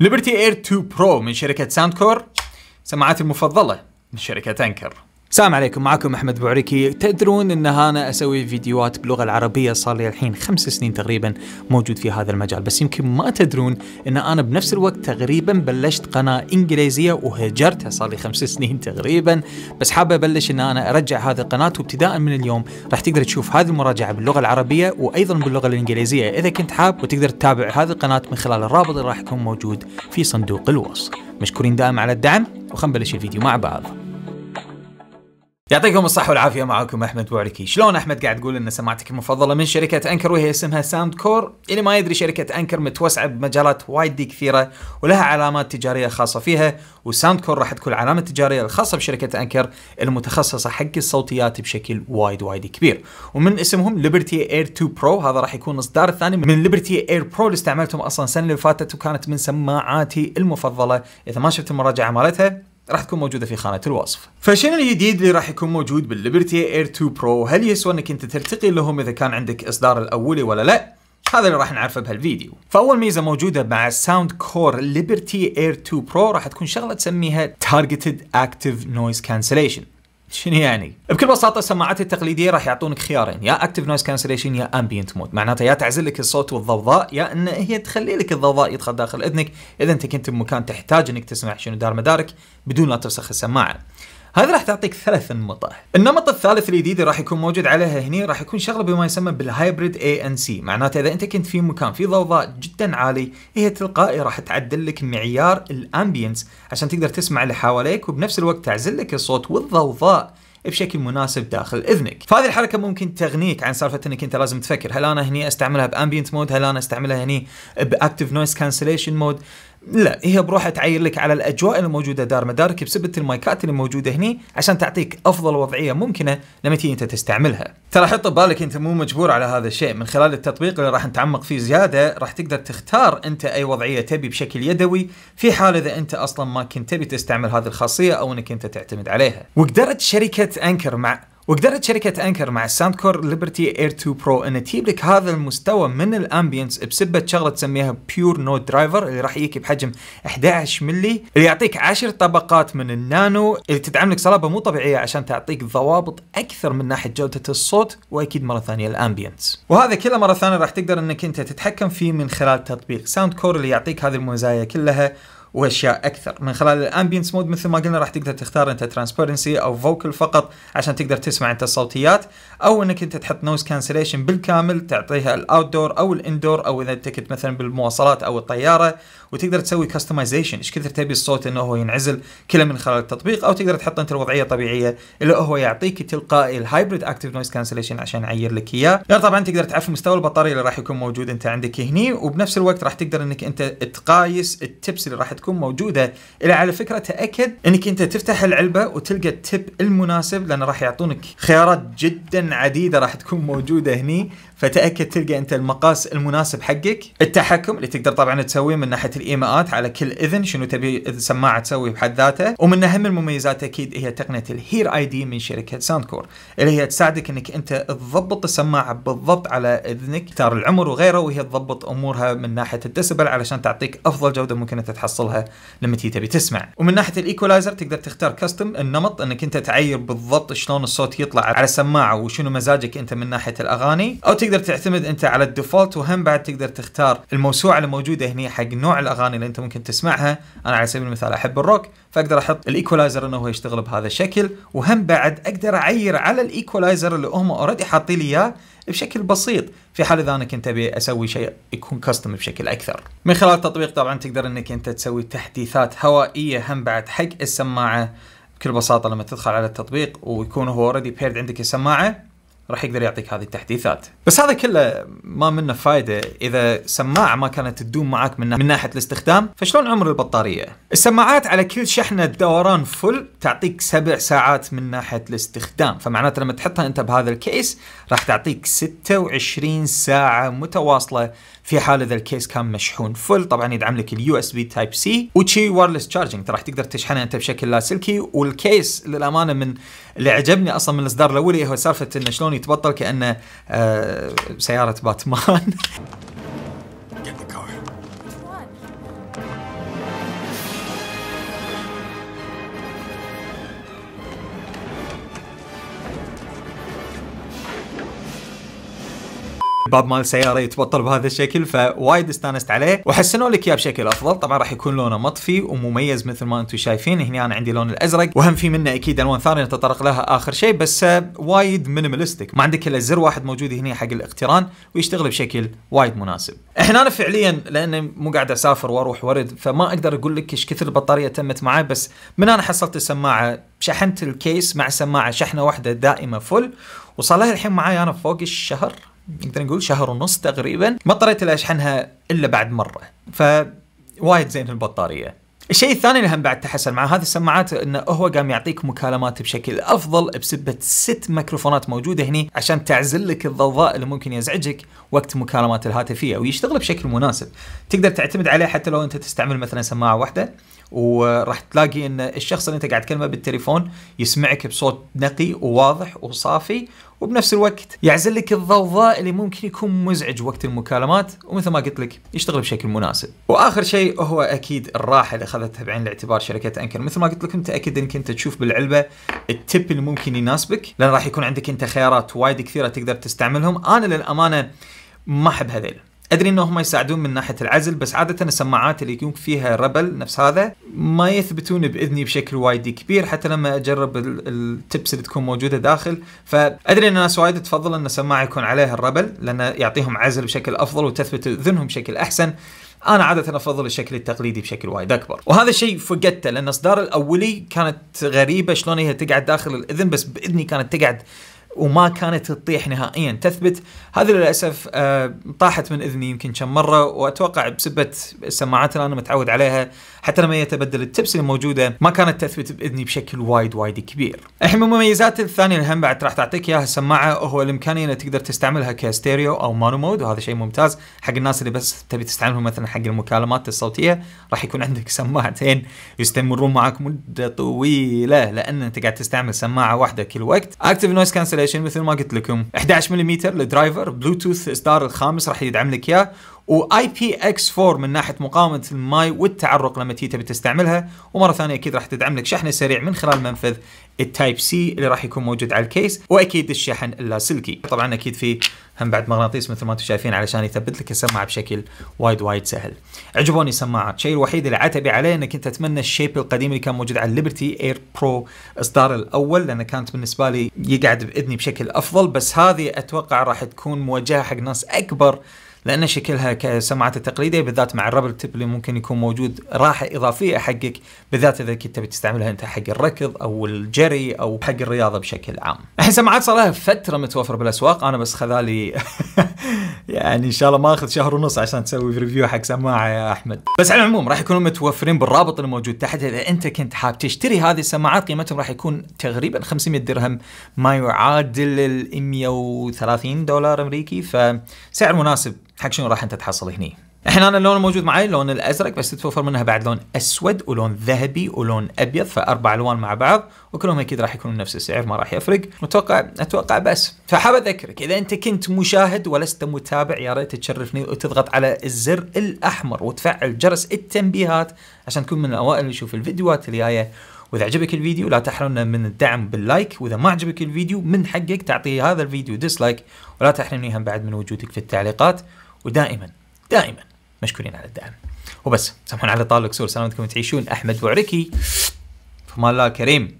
ليبرتي اير 2 برو من شركة ساوند كور سماعاتي المفضلة من شركة انكر السلام عليكم معكم احمد بوعريكي تدرون ان انا اسوي فيديوهات باللغه العربيه صار لي الحين خمس سنين تقريبا موجود في هذا المجال بس يمكن ما تدرون ان انا بنفس الوقت تقريبا بلشت قناه انجليزيه وهجرتها صار لي خمس سنين تقريبا بس حابه ابلش ان انا ارجع هذه القناه وابتداء من اليوم راح تقدر تشوف هذه المراجعه باللغه العربيه وايضا باللغه الانجليزيه اذا كنت حاب وتقدر تتابع هذه القناه من خلال الرابط اللي راح يكون موجود في صندوق الوصف مشكورين دائما على الدعم وخلينا نبلش الفيديو مع بعض يعطيكم الصحة والعافية معاكم أحمد بوعلكي، شلون أحمد قاعد تقول أن سماعتك المفضلة من شركة أنكر وهي اسمها ساوند كور، اللي ما يدري شركة أنكر متوسعة بمجالات وايد كثيرة ولها علامات تجارية خاصة فيها، وساوند كور راح تكون العلامة التجارية الخاصة بشركة أنكر المتخصصة حق الصوتيات بشكل وايد وايد كبير، ومن اسمهم ليبرتي اير 2 برو هذا راح يكون الإصدار الثاني من ليبرتي اير برو اللي استعملتهم أصلا السنة اللي فاتت وكانت من سماعاتي المفضلة، إذا ما شفت المراجعة مالتها راح تكون موجوده في خانه الوصف. فشنو الجديد اللي راح يكون موجود بالليبرتي اير 2 برو؟ هل يسوى انك انت ترتقي لهم اذا كان عندك اصدار الاولي ولا لا؟ هذا اللي راح نعرفه بهالفيديو فاول ميزه موجوده مع ساوند كور ليبرتي اير 2 برو راح تكون شغله تسميها تارجتد اكتيف نويز كانسليشن شنو يعني؟ بكل بساطه السماعات التقليديه راح يعطونك خيارين يا اكتف نويز كانسليشن يا امبيانت مود معناته يا تعزل لك الصوت والضوضاء يا ان هي تخلي لك الضوضاء يدخل داخل اذنك اذا انت كنت بمكان تحتاج انك تسمع شنو دار مدارك بدون لا توسخ السماعه هذا راح تعطيك ثلاث انماط النمط الثالث الجديد اللي راح يكون موجود عليها هنا راح يكون شغله بما يسمى بالهايبريد اي ان سي معناته اذا انت كنت في مكان في ضوضاء جدا عالي هي تلقائي راح تعدل لك معيار الامبينس عشان تقدر تسمع اللي حواليك وبنفس الوقت تعزل لك الصوت والضوضاء بشكل مناسب داخل اذنك فهذه الحركه ممكن تغنيك عن سالفه انك انت لازم تفكر هل انا هني استعملها بامبينت مود هل انا استعملها هني باكتف نويز كانسليشن مود لا هي بروحها تعير لك على الاجواء الموجوده دار مدارك بسبه المايكات اللي موجوده هني عشان تعطيك افضل وضعيه ممكنه لما تيجي انت تستعملها. ترى حط ببالك انت مو مجبور على هذا الشيء، من خلال التطبيق اللي راح نتعمق فيه زياده راح تقدر تختار انت اي وضعيه تبي بشكل يدوي في حال اذا انت اصلا ما كنت تبي تستعمل هذه الخاصيه او انك انت تعتمد عليها. وقدرت شركه انكر مع وقدرت شركة انكر مع كور ليبرتي اير 2 برو ان تجيب لك هذا المستوى من الامبيانس بسبة شغلة تسميها بيور نود درايفر اللي راح يجيك بحجم 11 ملي اللي يعطيك 10 طبقات من النانو اللي تدعم لك صلابة مو طبيعية عشان تعطيك ضوابط اكثر من ناحية جودة الصوت واكيد مرة ثانية الامبيانس وهذا كله مرة ثانية راح تقدر انك انت تتحكم فيه من خلال تطبيق ساوند كور اللي يعطيك هذه المزايا كلها واشياء اكثر من خلال الامبينس مود مثل ما قلنا راح تقدر تختار انت ترانسبيرنسي او فوكل فقط عشان تقدر تسمع انت الصوتيات او انك انت تحط نويز كانسليشن بالكامل تعطيها الاوت دور او الاندور او اذا انت كنت مثلا بالمواصلات او الطياره وتقدر تسوي كستمايزيشن ايش كثر تبي الصوت انه هو ينعزل كله من خلال التطبيق او تقدر تحط انت الوضعيه الطبيعيه اللي هو يعطيك تلقائي الهايبريد اكتيف نويز كانسليشن عشان يعير لك اياه غير طبعا تقدر تعرف مستوى البطاريه اللي راح يكون موجود انت عندك هني وبنفس الوقت راح تقدر انك انت تقايس التبس اللي راح تكون موجوده الى على فكره تاكد انك انت تفتح العلبه وتلقى التب المناسب لان راح يعطونك خيارات جدا عديده راح تكون موجوده هني فتاكد تلقى انت المقاس المناسب حقك التحكم اللي تقدر طبعا تسويه من ناحيه الايماءات على كل اذن شنو تبي السماعه تسوي بحد ذاته ومن اهم المميزات اكيد هي تقنيه الهير اي دي من شركه ساوند كور اللي هي تساعدك انك انت تضبط السماعه بالضبط على اذنك تختار العمر وغيره وهي تضبط امورها من ناحيه الدسبل علشان تعطيك افضل جوده ممكن انت تحصلها لما تبي تسمع ومن ناحيه الايكولايزر تقدر تختار كاستم النمط انك انت تعير بالضبط شلون الصوت يطلع على السماعه وشنو مزاجك انت من ناحيه الاغاني او تقدر تقدر تعتمد انت على الديفولت وهم بعد تقدر تختار الموسوعه اللي موجوده هنا حق نوع الاغاني اللي انت ممكن تسمعها انا على سبيل المثال احب الروك فاقدر احط الايكولايزر انه هو يشتغل بهذا الشكل وهم بعد اقدر اعير على الايكولايزر اللي هم اوريدي حاطين لي اياه بشكل بسيط في حال اذا انا كنت ابي اسوي شيء يكون كاستم بشكل اكثر. من خلال التطبيق طبعا تقدر انك انت تسوي تحديثات هوائيه هم بعد حق السماعه بكل بساطه لما تدخل على التطبيق ويكون هو اوريدي بيرد عندك السماعه راح يقدر يعطيك هذه التحديثات. بس هذا كله ما منه فائده اذا سماعه ما كانت تدوم معك من, ناحيه الاستخدام فشلون عمر البطاريه السماعات على كل شحنه دوران فل تعطيك سبع ساعات من ناحيه الاستخدام فمعناته لما تحطها انت بهذا الكيس راح تعطيك 26 ساعه متواصله في حال اذا الكيس كان مشحون فل طبعا يدعم لك اليو اس بي تايب سي وتشي وايرلس تشارجنج راح تقدر تشحنه انت بشكل لاسلكي والكيس للامانه من اللي عجبني اصلا من الاصدار الاولي هو سالفه انه شلون يتبطل كانه آه سياره باتمان الباب مال سياره يتبطل بهذا الشكل فوايد استانست عليه وحسنوا لك اياه بشكل افضل طبعا راح يكون لونه مطفي ومميز مثل ما انتم شايفين هنا انا عندي لون الازرق وهم في منه اكيد الوان ثانيه نتطرق لها اخر شيء بس وايد مينيماليستك ما عندك الا زر واحد موجود هنا حق الاقتران ويشتغل بشكل وايد مناسب هنا أنا فعليا لاني مو قاعد اسافر واروح وارد فما اقدر اقول لك ايش كثر البطاريه تمت معي بس من انا حصلت السماعه شحنت الكيس مع سماعه شحنه واحده دائمه فل وصار لها الحين معي انا فوق الشهر نقدر نقول شهر ونص تقريبا ما اضطريت اشحنها الا بعد مره فوايد زين البطاريه الشيء الثاني اللي هم بعد تحسن مع هذه السماعات انه هو قام يعطيك مكالمات بشكل افضل بسبه ست ميكروفونات موجوده هني عشان تعزل لك الضوضاء اللي ممكن يزعجك وقت مكالمات الهاتفيه ويشتغل بشكل مناسب. تقدر تعتمد عليه حتى لو انت تستعمل مثلا سماعه واحده وراح تلاقي ان الشخص اللي انت قاعد تكلمه بالتليفون يسمعك بصوت نقي وواضح وصافي وبنفس الوقت يعزل لك الضوضاء اللي ممكن يكون مزعج وقت المكالمات ومثل ما قلت لك يشتغل بشكل مناسب واخر شيء هو اكيد الراحه اللي اخذتها بعين الاعتبار شركه انكر مثل ما قلت لكم متاكد انك انت تشوف بالعلبه التب اللي ممكن يناسبك لان راح يكون عندك انت خيارات وايد كثيره تقدر تستعملهم انا للامانه ما احب هذيل ادري انهم هم يساعدون من ناحيه العزل بس عاده السماعات اللي يكون فيها ربل نفس هذا ما يثبتون باذني بشكل وايد كبير حتى لما اجرب التبس اللي تكون موجوده داخل فادري ان الناس وايد تفضل ان السماعه يكون عليها الربل لانه يعطيهم عزل بشكل افضل وتثبت اذنهم بشكل احسن انا عاده افضل الشكل التقليدي بشكل وايد اكبر وهذا الشيء فقدته لان اصدار الاولي كانت غريبه شلون هي تقعد داخل الاذن بس باذني كانت تقعد وما كانت تطيح نهائيا تثبت هذه للاسف آه، طاحت من اذني يمكن كم مره واتوقع بسبه السماعات اللي انا متعود عليها حتى لما يتبدل التبس الموجوده ما كانت تثبت باذني بشكل وايد وايد كبير. الحين من المميزات الثانيه اللي هم بعد راح تعطيك اياها السماعه هو الامكانيه انك تقدر تستعملها كستيريو او مانو مود وهذا شيء ممتاز حق الناس اللي بس تبي تستعملهم مثلا حق المكالمات الصوتيه راح يكون عندك سماعتين يستمرون معك مده طويله لان انت قاعد تستعمل سماعه واحده كل وقت. اكتف نويز كانسل انستليشن مثل ما قلت لكم 11 ملم للدرايفر بلوتوث اصدار الخامس راح يدعم لك اياه واي بي اكس 4 من ناحيه مقاومه الماي والتعرق لما تيجي تبي تستعملها ومره ثانيه اكيد راح تدعم لك شحن سريع من خلال منفذ التايب سي اللي راح يكون موجود على الكيس واكيد الشحن اللاسلكي طبعا اكيد في هم بعد مغناطيس مثل ما انتم شايفين علشان يثبت لك السماعه بشكل وايد وايد سهل عجبوني السماعات الشيء الوحيد اللي عتبي عليه اني كنت اتمنى الشيب القديم اللي كان موجود على الليبرتي اير برو اصدار الاول لانه كانت بالنسبه لي يقعد باذني بشكل افضل بس هذه اتوقع راح تكون موجهه حق ناس اكبر لان شكلها كسماعات التقليديه بالذات مع الربل تيب اللي ممكن يكون موجود راحه اضافيه حقك بالذات اذا كنت تبي تستعملها انت حق الركض او الجري او حق الرياضه بشكل عام. الحين سماعات صار لها فتره متوفره بالاسواق انا بس خذالي يعني ان شاء الله ما اخذ شهر ونص عشان تسوي ريفيو حق سماعه يا احمد. بس على العموم راح يكونوا متوفرين بالرابط اللي موجود تحت اذا انت كنت حاب تشتري هذه السماعات قيمتهم راح يكون تقريبا 500 درهم ما يعادل ال 130 دولار امريكي فسعر مناسب حق شنو راح انت تحصل هني الحين انا اللون الموجود معي اللون الازرق بس تتوفر منها بعد لون اسود ولون ذهبي ولون ابيض فاربع الوان مع بعض وكلهم اكيد راح يكونون نفس السعر ما راح يفرق اتوقع اتوقع بس فحاب اذكرك اذا انت كنت مشاهد ولست متابع يا ريت تشرفني وتضغط على الزر الاحمر وتفعل جرس التنبيهات عشان تكون من الاوائل اللي يشوف الفيديوهات الجايه واذا عجبك الفيديو لا تحرمنا من الدعم باللايك واذا ما عجبك الفيديو من حقك تعطي هذا الفيديو ديسلايك ولا تحرمني هم بعد من وجودك في التعليقات ودائما دائما مشكورين على الدعم وبس سامحونا على طال الكسور سلامتكم تعيشون احمد بوعركي فما الله كريم